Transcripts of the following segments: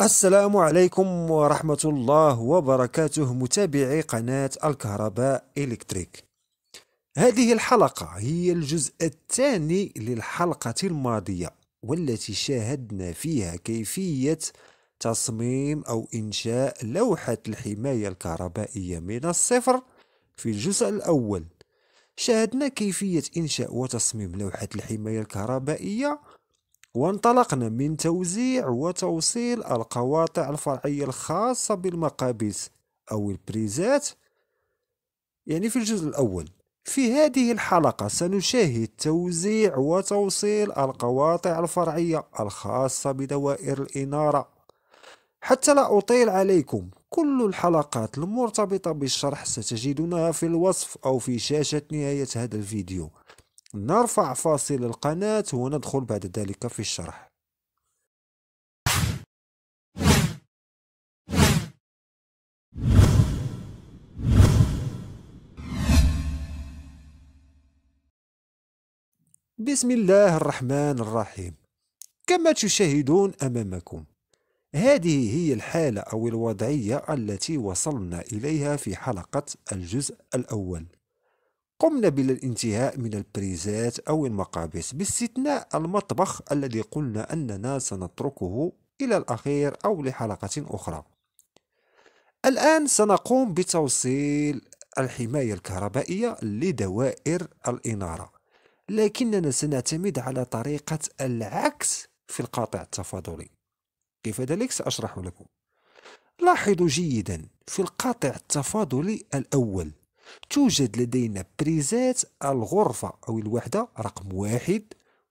السلام عليكم ورحمة الله وبركاته متابعي قناة الكهرباء إلكتريك هذه الحلقة هي الجزء الثاني للحلقة الماضية والتي شاهدنا فيها كيفية تصميم أو إنشاء لوحة الحماية الكهربائية من الصفر في الجزء الأول شاهدنا كيفية إنشاء وتصميم لوحة الحماية الكهربائية وانطلقنا من توزيع وتوصيل القواطع الفرعية الخاصة بالمقابس أو البريزات يعني في الجزء الأول في هذه الحلقة سنشاهد توزيع وتوصيل القواطع الفرعية الخاصة بدوائر الإنارة حتى لا أطيل عليكم كل الحلقات المرتبطة بالشرح ستجدونها في الوصف أو في شاشة نهاية هذا الفيديو نرفع فاصل القناة وندخل بعد ذلك في الشرح بسم الله الرحمن الرحيم كما تشاهدون أمامكم هذه هي الحالة أو الوضعية التي وصلنا إليها في حلقة الجزء الأول قمنا بالانتهاء من البريزات أو المقابس باستثناء المطبخ الذي قلنا أننا سنتركه إلى الأخير أو لحلقة أخرى الآن سنقوم بتوصيل الحماية الكهربائية لدوائر الإنارة لكننا سنعتمد على طريقة العكس في القاطع التفاضلي كيف ذلك سأشرح لكم لاحظوا جيدا في القاطع التفاضلي الأول توجد لدينا بريزات الغرفة أو الوحدة رقم واحد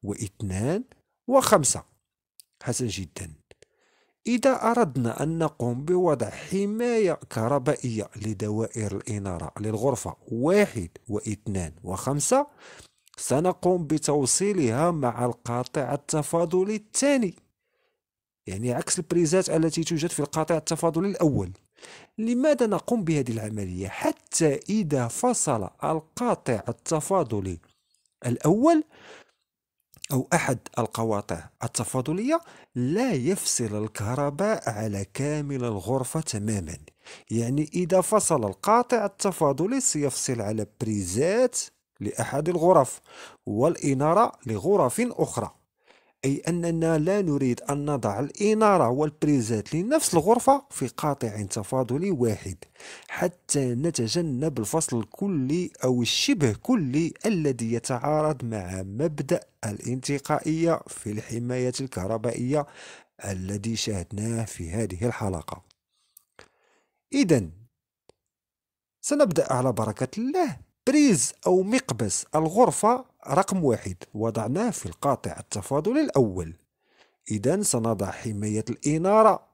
واثنان وخمسة حسن جدا إذا أردنا أن نقوم بوضع حماية كهربائية لدوائر الإنارة للغرفة واحد واثنان وخمسة سنقوم بتوصيلها مع القاطع التفاضلي الثاني يعني عكس البريزات التي توجد في القاطع التفاضلي الأول لماذا نقوم بهذه العملية حتى إذا فصل القاطع التفاضلي الأول أو أحد القواطع التفاضلية لا يفصل الكهرباء على كامل الغرفة تماما يعني إذا فصل القاطع التفاضلي سيفصل على بريزات لأحد الغرف والإنارة لغرف أخرى أي أننا لا نريد أن نضع الإنارة والبريزات لنفس الغرفة في قاطع تفاضلي واحد حتى نتجنب الفصل الكلي أو الشبه كلي الذي يتعارض مع مبدأ الانتقائية في الحماية الكهربائية الذي شاهدناه في هذه الحلقة إذا سنبدأ على بركة الله بريز أو مقبس الغرفة رقم واحد وضعناه في القاطع التفاضل الأول إذا سنضع حماية الإنارة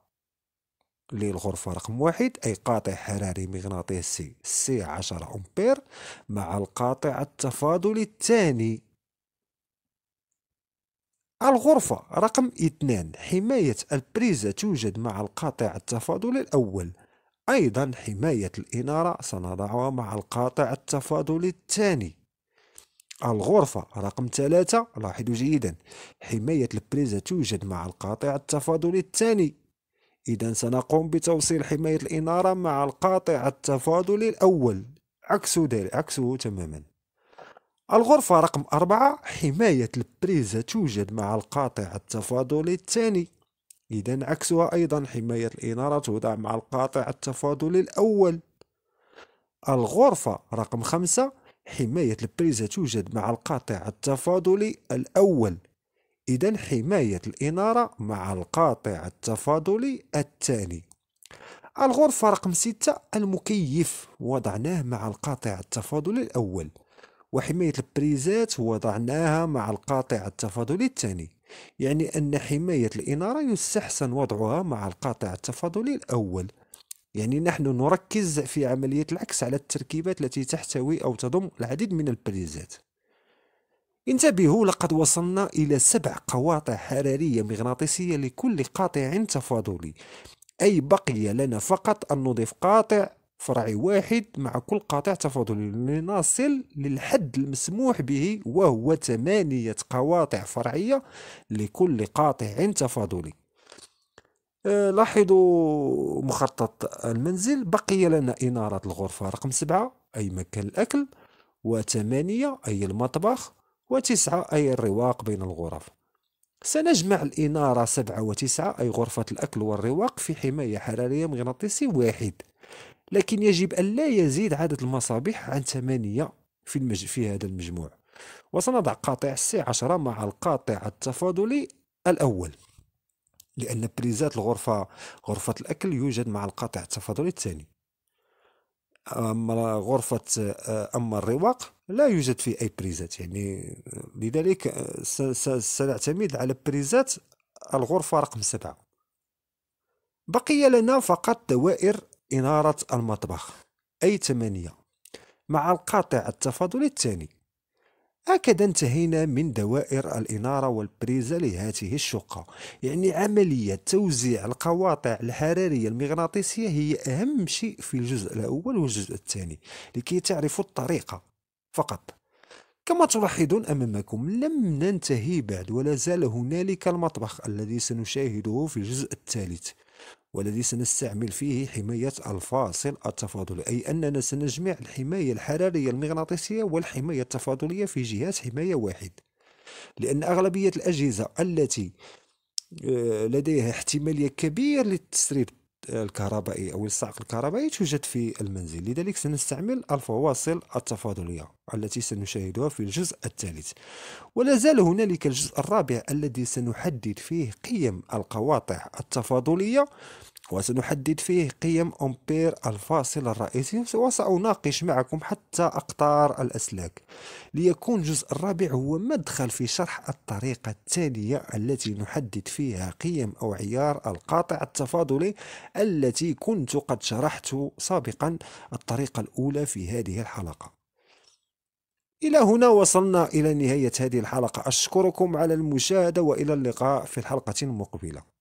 للغرفة رقم واحد أي قاطع حراري مغناطيسي سي 10 أمبير مع القاطع التفاضل الثاني الغرفة رقم اثنان حماية البريزة توجد مع القاطع التفاضل الأول أيضا حماية الإنارة سنضعها مع القاطع التفاضل الثاني الغرفة رقم ثلاثة لاحظوا جيدا حماية البريزة توجد مع القاطع التفاضلي الثاني إذا سنقوم بتوصيل حماية الإنارة مع القاطع التفاضلي الأول عكس ذلك عكسه تماما الغرفة رقم أربعة حماية البريزة توجد مع القاطع التفاضلي الثاني إذا عكسها أيضا حماية الإنارة توضع مع القاطع التفاضلي الأول الغرفة رقم خمسة حماية البريزة توجد مع القاطع التفاضلي الأول إذا حماية الإنارة مع القاطع التفاضلي الثاني الغرفة رقم ستة المكيف وضعناه مع القاطع التفاضلي الأول وحماية البريزات وضعناها مع القاطع التفاضلي الثاني يعني أن حماية الإنارة يستحسن وضعها مع القاطع التفاضلي الأول يعني نحن نركز في عملية العكس على التركيبات التي تحتوي أو تضم العديد من البريزات انتبهوا لقد وصلنا إلى سبع قواطع حرارية مغناطيسية لكل قاطع تفاضلي أي بقي لنا فقط أن نضيف قاطع فرعي واحد مع كل قاطع تفاضلي لنصل للحد المسموح به وهو ثمانية قواطع فرعية لكل قاطع تفاضلي آه، لاحظوا مخطط المنزل بقي لنا إنارة الغرفة رقم سبعة أي مكان الأكل وثمانية أي المطبخ وتسعة أي الرواق بين الغرف سنجمع الإنارة سبعة وتسعة أي غرفة الأكل والرواق في حماية حرارية مغناطيسي واحد لكن يجب أن لا يزيد عدد المصابيح عن ثمانية في, المج... في هذا المجموع وسنضع قاطع السي عشرة مع القاطع التفاضلي الأول لأن بريزات الغرفة غرفة الأكل يوجد مع القطع التفاضلي الثاني أما غرفة آه، أما الرواق لا يوجد فيه أي بريزات يعني آه، لذلك آه، سنعتمد على بريزات الغرفة رقم سبعة بقي لنا فقط دوائر إنارة المطبخ أي ثمانية مع القاطع التفاضلي الثاني هكذا انتهينا من دوائر الإنارة والبريزة لهذه الشقة يعني عملية توزيع القواطع الحرارية المغناطيسية هي أهم شيء في الجزء الأول والجزء الثاني لكي تعرفوا الطريقة فقط كما تلاحظون أمامكم لم ننتهي بعد ولا زال هنالك المطبخ الذي سنشاهده في الجزء الثالث والذي سنستعمل فيه حماية الفاصل التفاضلي أي أننا سنجمع الحماية الحرارية المغناطيسية والحماية التفاضلية في جهاز حماية واحد لأن أغلبية الأجهزة التي آه، لديها احتمالية كبيرة للتسريب الكهربائي أو الصعق الكهربائي توجد في المنزل لذلك سنستعمل الفواصل التفاضلية التي سنشاهدها في الجزء الثالث ولا زال هنالك الجزء الرابع الذي سنحدد فيه قيم القواطع التفاضلية وسنحدد فيه قيم أمبير الفاصل الرئيسي وسأناقش معكم حتى أقطار الأسلاك ليكون الجزء الرابع هو مدخل في شرح الطريقة التالية التي نحدد فيها قيم أو عيار القاطع التفاضلي التي كنت قد شرحت سابقا الطريقة الأولى في هذه الحلقة إلى هنا وصلنا إلى نهاية هذه الحلقة أشكركم على المشاهدة وإلى اللقاء في الحلقة المقبلة